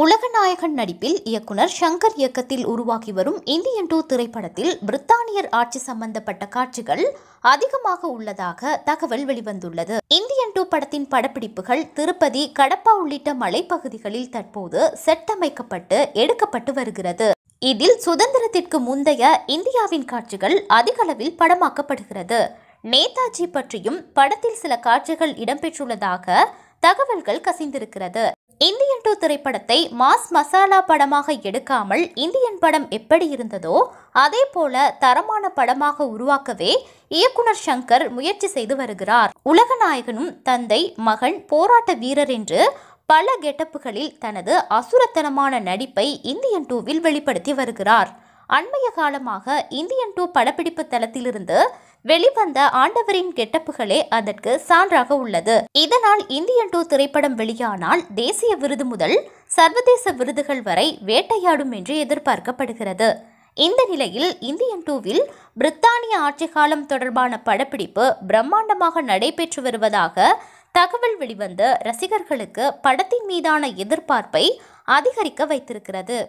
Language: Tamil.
உலகநாயகன் நடிப்பில் இயக்குனர் ஷங்கர் இயக்கத்தில் உருவாகி வரும் இந்தியன் டூ திரைப்படத்தில் பிரித்தானியர் ஆட்சி சம்பந்தப்பட்ட காட்சிகள் அதிகமாக உள்ளதாக தகவல் வெளிவந்துள்ளது இந்தியன் டூ படத்தின் படப்பிடிப்புகள் திருப்பதி கடப்பா உள்ளிட்ட மலைப்பகுதிகளில் தற்போது செட்டமைக்கப்பட்டு எடுக்கப்பட்டு வருகிறது இதில் சுதந்திரத்திற்கு முந்தைய இந்தியாவின் காட்சிகள் அதிகளவில் படமாக்கப்படுகிறது நேதாஜி பற்றியும் படத்தில் சில காட்சிகள் இடம்பெற்றுள்ளதாக தகவல்கள் கசிந்திருக்கிறது இந்தியன் டூ திரைப்படத்தை மாஸ் மசாலா படமாக எடுக்காமல் இந்தியன் படம் எப்படி இருந்ததோ அதே போல தரமான படமாக உருவாக்கவே இயக்குனர் சங்கர் முயற்சி செய்து வருகிறார் உலகநாயகனும் தந்தை மகன் போராட்ட வீரர் என்று பல கெட்டப்புகளில் தனது அசுரத்தனமான நடிப்பை இந்தியன் டூவில் வெளிப்படுத்தி வருகிறார் அண்மைய காலமாக இந்தியன் டூ படப்பிடிப்பு தளத்திலிருந்து வெளிவந்த ஆண்டவரின் கெட்டப்புகளே அதற்கு சான்றாக உள்ளது இதனால் இந்தியன் டூ திரைப்படம் வெளியானால் தேசிய விருது முதல் சர்வதேச விருதுகள் வரை வேட்டையாடும் என்று எதிர்பார்க்கப்படுகிறது இந்த நிலையில் இந்தியன் டூவில் பிரித்தானிய ஆட்சி காலம் தொடர்பான படப்பிடிப்பு பிரம்மாண்டமாக நடைபெற்று வருவதாக தகவல் வெளிவந்து ரசிகர்களுக்கு படத்தின் மீதான எதிர்பார்ப்பை அதிகரிக்க வைத்திருக்கிறது